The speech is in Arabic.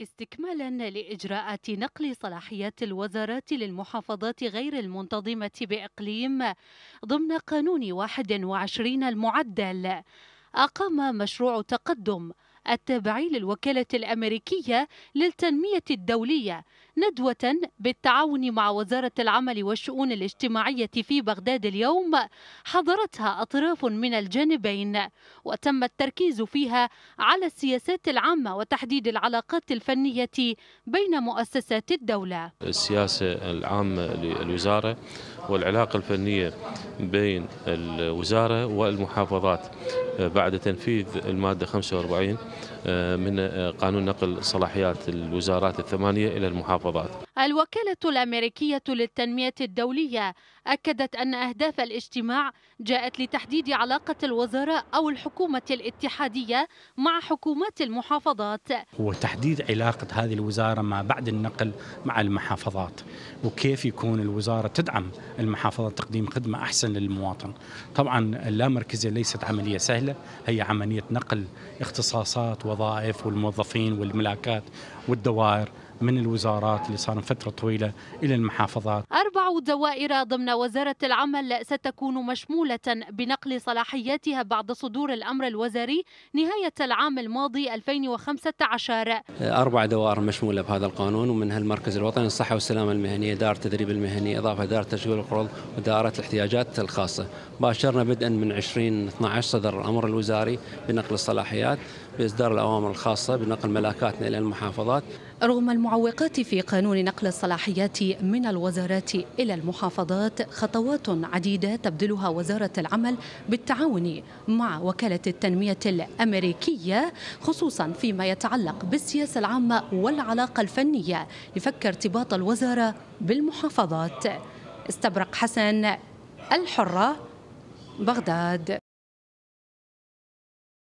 استكمالا لاجراءات نقل صلاحيات الوزارات للمحافظات غير المنتظمه باقليم ضمن قانون 21 المعدل اقام مشروع تقدم التابع للوكالة الأمريكية للتنمية الدولية ندوة بالتعاون مع وزارة العمل والشؤون الاجتماعية في بغداد اليوم حضرتها أطراف من الجانبين وتم التركيز فيها على السياسات العامة وتحديد العلاقات الفنية بين مؤسسات الدولة السياسة العامة للوزارة والعلاقة الفنية بين الوزارة والمحافظات بعد تنفيذ المادة 45 آه، من آه، قانون نقل صلاحيات الوزارات الثمانية إلى المحافظات الوكالة الأمريكية للتنمية الدولية أكدت أن أهداف الاجتماع جاءت لتحديد علاقة الوزراء أو الحكومة الاتحادية مع حكومات المحافظات هو تحديد علاقة هذه الوزارة ما بعد النقل مع المحافظات وكيف يكون الوزارة تدعم المحافظات تقديم خدمة أحسن للمواطن طبعا اللامركزية ليست عملية سهلة هي عملية نقل اختصاصات وظائف والموظفين والملاكات والدوائر من الوزارات اللي صار فترة طويلة إلى المحافظات أربع دوائر ضمن وزارة العمل ستكون مشمولة بنقل صلاحياتها بعد صدور الأمر الوزاري نهاية العام الماضي 2015 أربع دوائر مشمولة بهذا القانون ومنها المركز الوطني للصحة والسلامة المهنية دار التدريب المهني إضافة دار تشغيل القروض ودائرة الاحتياجات الخاصة باشرنا بدءا من 2012 صدر الأمر الوزاري بنقل الصلاحيات بإصدار الأوامر الخاصة بنقل ملاكاتنا إلى المحافظات رغم المح المعوقات في قانون نقل الصلاحيات من الوزارات إلى المحافظات خطوات عديدة تبذلها وزارة العمل بالتعاون مع وكالة التنمية الأمريكية خصوصا فيما يتعلق بالسياسة العامة والعلاقة الفنية لفك ارتباط الوزارة بالمحافظات استبرق حسن الحرة بغداد